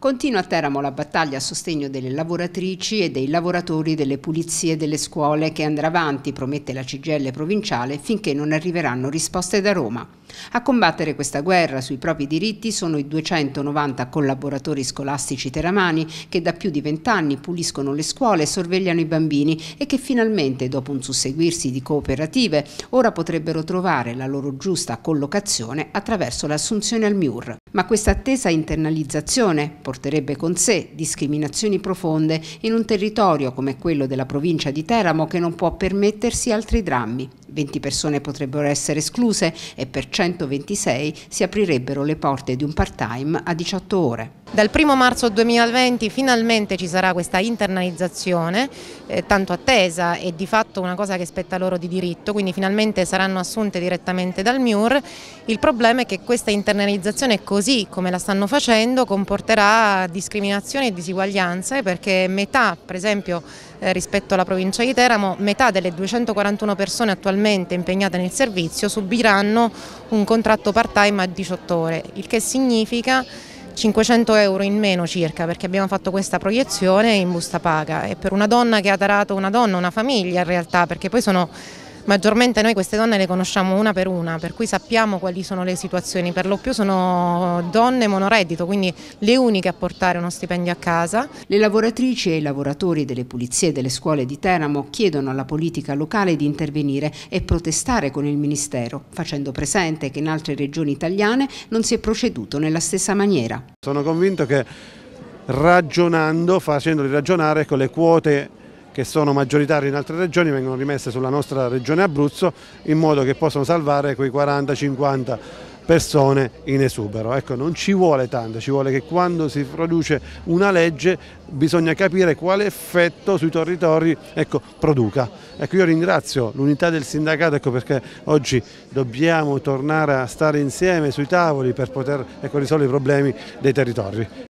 Continua a Teramo la battaglia a sostegno delle lavoratrici e dei lavoratori delle pulizie delle scuole che andrà avanti, promette la CGL provinciale, finché non arriveranno risposte da Roma. A combattere questa guerra sui propri diritti sono i 290 collaboratori scolastici teramani che da più di vent'anni puliscono le scuole e sorvegliano i bambini e che finalmente, dopo un susseguirsi di cooperative, ora potrebbero trovare la loro giusta collocazione attraverso l'assunzione al MIUR. Ma questa attesa internalizzazione porterebbe con sé discriminazioni profonde in un territorio come quello della provincia di Teramo che non può permettersi altri drammi. 20 persone potrebbero essere escluse e per 126 si aprirebbero le porte di un part-time a 18 ore. Dal 1 marzo 2020 finalmente ci sarà questa internalizzazione, eh, tanto attesa e di fatto una cosa che spetta loro di diritto, quindi finalmente saranno assunte direttamente dal MIUR. Il problema è che questa internalizzazione così come la stanno facendo comporterà discriminazioni e disuguaglianze perché metà, per esempio eh, rispetto alla provincia di Teramo, metà delle 241 persone attualmente impegnate nel servizio subiranno un contratto part-time a 18 ore, il che significa 500 euro in meno circa perché abbiamo fatto questa proiezione in busta paga e per una donna che ha tarato una donna, una famiglia in realtà perché poi sono maggiormente noi queste donne le conosciamo una per una, per cui sappiamo quali sono le situazioni, per lo più sono donne monoreddito, quindi le uniche a portare uno stipendio a casa. Le lavoratrici e i lavoratori delle pulizie e delle scuole di Teramo chiedono alla politica locale di intervenire e protestare con il Ministero, facendo presente che in altre regioni italiane non si è proceduto nella stessa maniera. Sono convinto che ragionando, facendoli ragionare con le quote che sono maggioritarie in altre regioni vengono rimesse sulla nostra regione Abruzzo in modo che possano salvare quei 40-50 persone in esubero. Ecco, non ci vuole tanto, ci vuole che quando si produce una legge bisogna capire quale effetto sui territori ecco, produca. Ecco, io ringrazio l'unità del sindacato ecco, perché oggi dobbiamo tornare a stare insieme sui tavoli per poter ecco, risolvere i problemi dei territori.